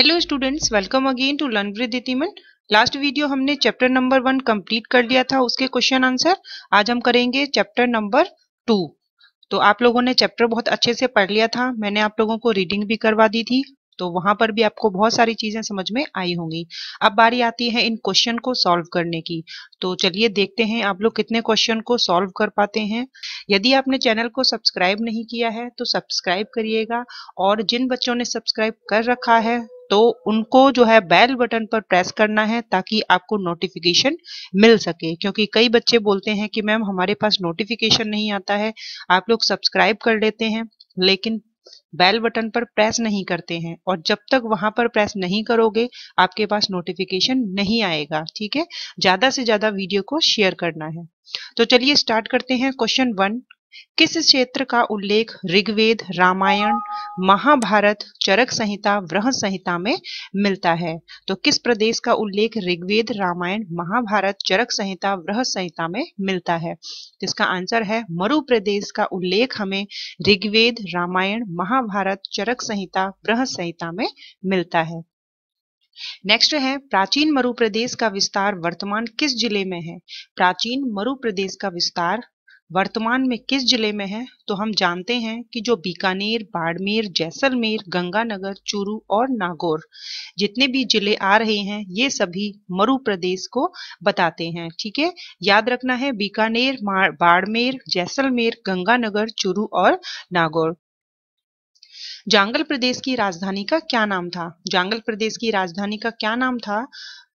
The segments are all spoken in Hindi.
hello students welcome again to learn with इतिमन लास्ट वीडियो हमने चैप्टर नंबर वन कंप्लीट कर लिया था उसके क्वेश्चन आंसर आज हम करेंगे चैप्टर नंबर टू तो आप लोगों ने चैप्टर बहुत अच्छे से पढ़ लिया था मैंने आप लोगों को रीडिंग भी करवा दी थी तो वहां पर भी आपको बहुत सारी चीजें समझ में आई होंगी अब बारी आती है इन क्वेश्चन को सॉल्व करने की तो चलिए देखते हैं आप लोग कितने क्वेश्चन को सॉल्व कर पाते हैं यदि आपने चैनल को सब्सक्राइब नहीं किया है तो सब्सक्राइब करिएगा और जिन बच्चों ने सब्सक्राइब कर रखा है तो उनको जो है बेल बटन पर प्रेस करना है ताकि आपको नोटिफिकेशन मिल सके क्योंकि कई बच्चे बोलते हैं कि मैम हमारे पास नोटिफिकेशन नहीं आता है आप लोग सब्सक्राइब कर लेते हैं लेकिन बेल बटन पर प्रेस नहीं करते हैं और जब तक वहां पर प्रेस नहीं करोगे आपके पास नोटिफिकेशन नहीं आएगा ठीक है ज्यादा से ज्यादा वीडियो को शेयर करना है तो चलिए स्टार्ट करते हैं क्वेश्चन वन किस क्षेत्र का उल्लेख ऋग्वेद रामायण महाभारत चरक संहिता वृह संहिता में मिलता है तो किस प्रदेश का उल्लेख ऋग्वेद रामायण महाभारत चरक संहिता वृह संहिता में मिलता है इसका आंसर है मरु प्रदेश का उल्लेख हमें ऋग्वेद रामायण महाभारत चरक संहिता वृह संहिता में मिलता है नेक्स्ट है प्राचीन मरु प्रदेश का विस्तार वर्तमान किस जिले में है प्राचीन मरु प्रदेश का विस्तार वर्तमान में किस जिले में है तो हम जानते हैं कि जो बीकानेर बाड़मेर जैसलमेर गंगानगर चूरू और नागौर जितने भी जिले आ रहे हैं ये सभी मरु प्रदेश को बताते हैं ठीक है याद रखना है बीकानेर बाड़मेर जैसलमेर गंगानगर चूरू और नागौर जांगल प्रदेश की राजधानी का क्या नाम था जांगल प्रदेश की राजधानी का क्या नाम था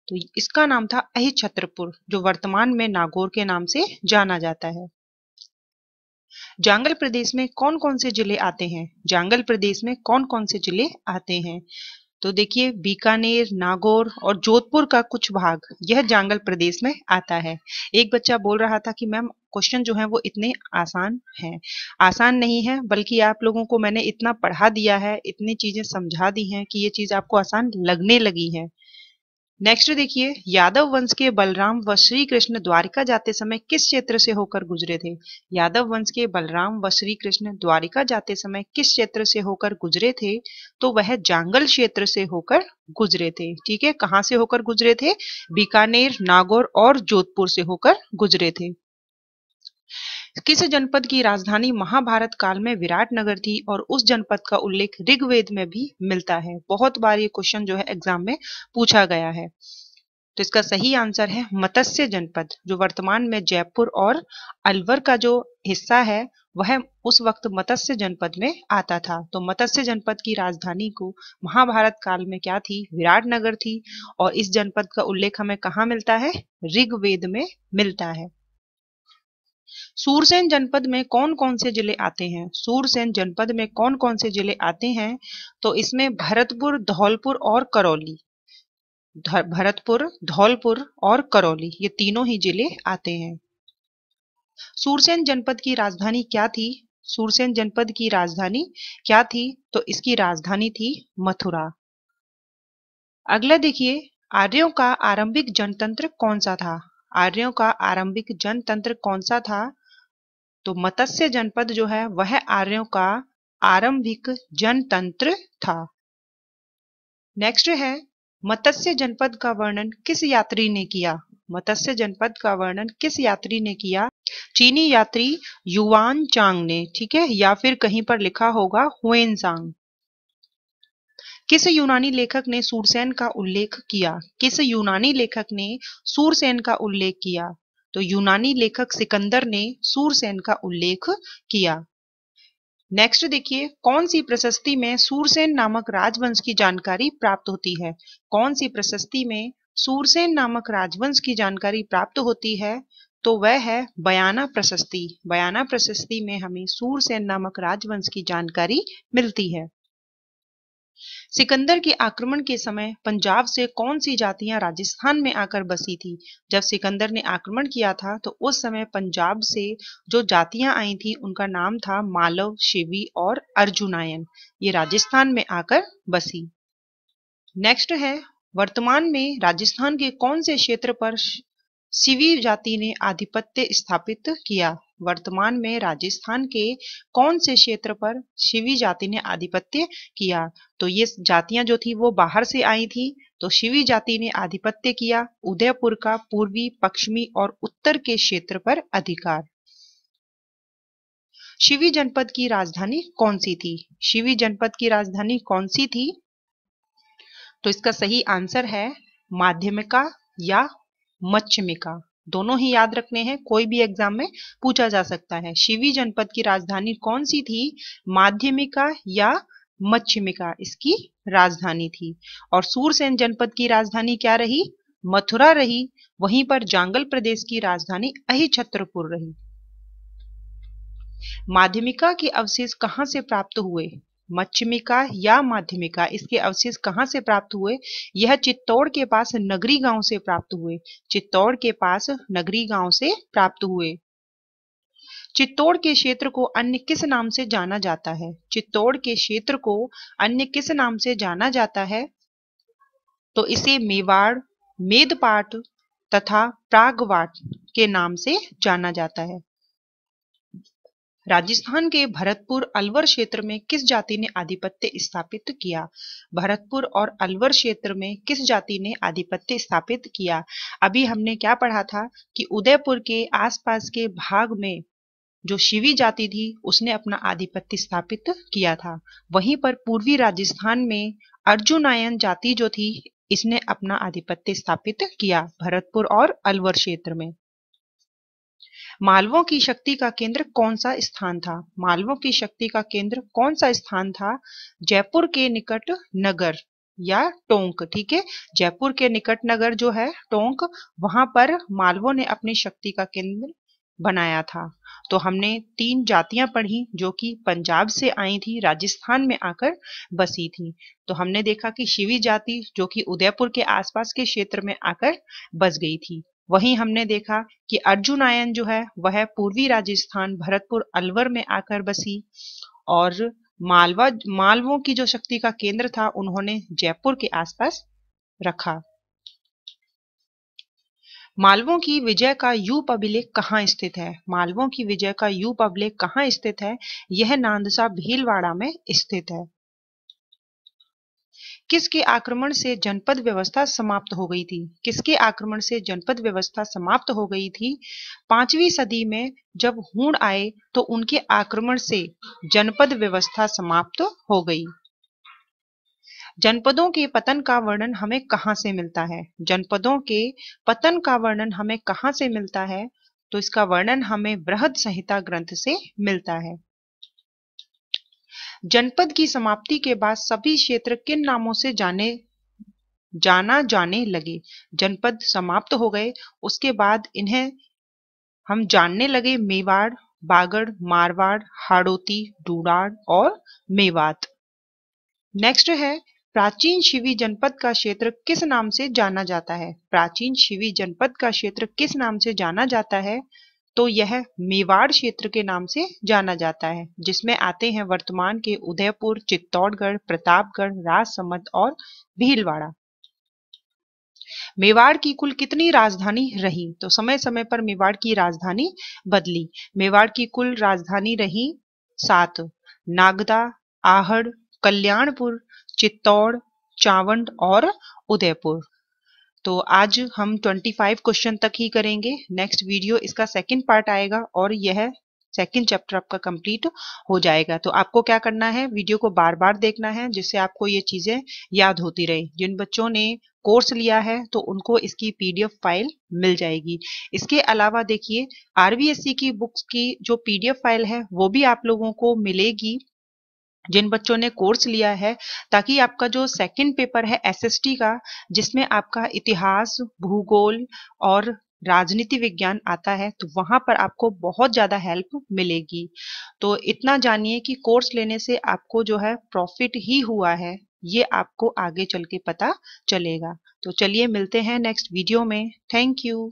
तो इसका नाम था अहिछत्रपुर जो वर्तमान में नागौर के नाम से जाना जाता है जांगल प्रदेश में कौन कौन से जिले आते हैं जांगल प्रदेश में कौन कौन से जिले आते हैं तो देखिए बीकानेर नागौर और जोधपुर का कुछ भाग यह जांगल प्रदेश में आता है एक बच्चा बोल रहा था कि मैम क्वेश्चन जो है वो इतने आसान हैं आसान नहीं है बल्कि आप लोगों को मैंने इतना पढ़ा दिया है इतनी चीजें समझा दी हैं कि ये चीज आपको आसान लगने लगी है नेक्स्ट देखिए यादव वंश के बलराम व श्री कृष्ण द्वारिका जाते समय किस क्षेत्र से होकर गुजरे थे यादव वंश के बलराम व श्री कृष्ण द्वारिका जाते समय किस क्षेत्र से होकर गुजरे थे तो वह जांगल क्षेत्र से होकर गुजरे थे ठीक है कहाँ से होकर गुजरे थे बीकानेर नागौर और जोधपुर से होकर गुजरे थे किस जनपद की राजधानी महाभारत काल में विराट नगर थी और उस जनपद का उल्लेख ऋग्वेद में भी मिलता है बहुत बार ये क्वेश्चन जो है एग्जाम में पूछा गया है तो इसका सही आंसर है मत्स्य जनपद जो वर्तमान में जयपुर और अलवर का जो हिस्सा है वह उस वक्त मत्स्य जनपद में आता था तो मत्स्य जनपद की राजधानी को महाभारत काल में क्या थी विराट नगर थी और इस जनपद का उल्लेख हमें कहाँ मिलता है ऋग्वेद में मिलता है सूरसेन जनपद में कौन कौन से जिले आते हैं सूरसेन जनपद में कौन कौन से जिले आते हैं तो इसमें भरतपुर धौलपुर और करौली भरतपुर धौलपुर और करौली ये तीनों ही जिले आते हैं सूरसेन जनपद की राजधानी क्या थी सूरसेन जनपद की राजधानी क्या थी तो इसकी राजधानी थी मथुरा अगला देखिए आर्यों का आरंभिक जनतंत्र कौन सा था आर्यों का आरंभिक जनतंत्र कौन सा था तो मत्स्य जनपद जो है वह आर्यों का आरंभिक जनतंत्र था नेक्स्ट है मत्स्य जनपद का वर्णन किस यात्री ने किया मत्स्य जनपद का वर्णन किस यात्री ने किया चीनी यात्री युवान चांग ने ठीक है या फिर कहीं पर लिखा होगा हुएन सांग किस यूनानी लेखक ने सूरसेन का उल्लेख किया किस यूनानी लेखक ने सूरसेन का उल्लेख किया तो यूनानी लेखक सिकंदर ने सूरसेन का उल्लेख किया नेक्स्ट देखिए कौन सी प्रशस्ति में सूरसेन नामक राजवंश की जानकारी प्राप्त होती है कौन सी प्रशस्ति में सूरसेन नामक राजवंश की जानकारी प्राप्त होती है तो वह है बयाना प्रशस्ति बयाना प्रशस्ति में हमें सूरसेन नामक राजवंश की जानकारी मिलती है सिकंदर के आक्रमण के समय पंजाब से कौन सी जातियां राजस्थान में आकर बसी थी जब सिकंदर ने आक्रमण किया था तो उस समय पंजाब से जो जातियां आई थी उनका नाम था मालव शिवी और अर्जुनायन ये राजस्थान में आकर बसी नेक्स्ट है वर्तमान में राजस्थान के कौन से क्षेत्र पर शिवी जाति ने आधिपत्य स्थापित किया वर्तमान में राजस्थान के कौन से क्षेत्र पर शिवी जाति ने आधिपत्य किया तो ये जातियां जो थी वो बाहर से आई थी तो शिवी जाति ने आधिपत्य किया उदयपुर का पूर्वी पश्चिमी और उत्तर के क्षेत्र पर अधिकार शिवी जनपद की राजधानी कौन सी थी शिवी जनपद की राजधानी कौन सी थी तो इसका सही आंसर है माध्यमिका या मच्छमिका दोनों ही याद रखने हैं कोई भी एग्जाम में पूछा जा सकता है शिवी जनपद की राजधानी कौन सी थी माध्यमिका या मच्छिमिका इसकी राजधानी थी और सूरसेन जनपद की राजधानी क्या रही मथुरा रही वहीं पर जांगल प्रदेश की राजधानी अहिछत्रपुर रही माध्यमिका के अवशेष कहाँ से प्राप्त हुए मच्छमिका या माध्यमिका इसके अवशेष कहाँ से प्राप्त हुए यह चित्तौड़ के पास नगरी गांव से प्राप्त हुए चित्तौड़ के पास नगरी गांव से प्राप्त हुए चित्तौड़ के क्षेत्र को अन्य किस नाम से जाना जाता है चित्तौड़ के क्षेत्र को अन्य किस नाम से जाना जाता है तो इसे मेवाड़ मेदपाट तथा प्रागवाट के नाम से जाना जाता है राजस्थान के भरतपुर अलवर क्षेत्र में किस जाति ने आधिपत्य स्थापित किया भरतपुर और अलवर क्षेत्र में किस जाति ने आधिपत्य स्थापित किया अभी हमने क्या पढ़ा था कि उदयपुर के आसपास के भाग में जो शिवी जाति थी उसने अपना आधिपत्य स्थापित किया था वहीं पर पूर्वी राजस्थान में अर्जुनायन जाति जो थी इसने अपना आधिपत्य स्थापित किया भरतपुर और अलवर क्षेत्र में मालवों की शक्ति का केंद्र कौन सा स्थान था मालवों की शक्ति का केंद्र कौन सा स्थान था जयपुर के निकट नगर या टोंक ठीक है जयपुर के निकट नगर जो है टोंक वहां पर मालवों ने अपनी शक्ति का केंद्र बनाया था तो हमने तीन जातियां पढ़ी जो कि पंजाब से आई थी राजस्थान में आकर बसी थी तो हमने देखा कि शिवी जाति जो कि उदयपुर के आसपास के क्षेत्र में आकर बस गई थी वहीं हमने देखा कि अर्जुन आयन जो है वह पूर्वी राजस्थान भरतपुर अलवर में आकर बसी और मालवा मालवों की जो शक्ति का केंद्र था उन्होंने जयपुर के आसपास रखा मालवों की विजय का यूप अभिलेख कहाँ स्थित है मालवों की विजय का यूप अभिलेख कहाँ स्थित है यह नांदसा भीलवाड़ा में स्थित है किसके आक्रमण से जनपद व्यवस्था समाप्त हो गई थी किसके आक्रमण से जनपद व्यवस्था समाप्त हो गई थी पांचवी सदी में जब हूण आए तो उनके आक्रमण से जनपद व्यवस्था समाप्त हो गई जनपदों के पतन का वर्णन हमें कहाँ से मिलता है जनपदों के पतन का वर्णन हमें कहाँ से मिलता है तो इसका वर्णन हमें बृहद संहिता ग्रंथ से मिलता है जनपद की समाप्ति के बाद सभी क्षेत्र किन नामों से जाने जाना जाने लगे जनपद समाप्त हो गए उसके बाद इन्हें हम जानने लगे मेवाड़ बागड़ मारवाड़ हाड़ोती डूडाड़ और मेवात नेक्स्ट है प्राचीन शिवी जनपद का क्षेत्र किस नाम से जाना जाता है प्राचीन शिवी जनपद का क्षेत्र किस नाम से जाना जाता है तो यह मेवाड़ क्षेत्र के नाम से जाना जाता है जिसमें आते हैं वर्तमान के उदयपुर चित्तौड़गढ़ प्रतापगढ़ राजसमंद और भीलवाड़ा मेवाड़ की कुल कितनी राजधानी रही तो समय समय पर मेवाड़ की राजधानी बदली मेवाड़ की कुल राजधानी रही सात नागदा आहड़ कल्याणपुर चित्तौड़ चावंड और उदयपुर तो आज हम 25 क्वेश्चन तक ही करेंगे नेक्स्ट वीडियो इसका सेकंड पार्ट आएगा और यह सेकंड चैप्टर आपका कंप्लीट हो जाएगा तो आपको क्या करना है वीडियो को बार बार देखना है जिससे आपको ये चीज़ें याद होती रहे जिन बच्चों ने कोर्स लिया है तो उनको इसकी पीडीएफ फाइल मिल जाएगी इसके अलावा देखिए आरबीएससी e की बुक्स की जो पीडीएफ फाइल है वो भी आप लोगों को मिलेगी जिन बच्चों ने कोर्स लिया है ताकि आपका जो सेकंड पेपर है एसएसटी का जिसमें आपका इतिहास भूगोल और राजनीति विज्ञान आता है तो वहां पर आपको बहुत ज्यादा हेल्प मिलेगी तो इतना जानिए कि कोर्स लेने से आपको जो है प्रॉफिट ही हुआ है ये आपको आगे चल के पता चलेगा तो चलिए मिलते हैं नेक्स्ट वीडियो में थैंक यू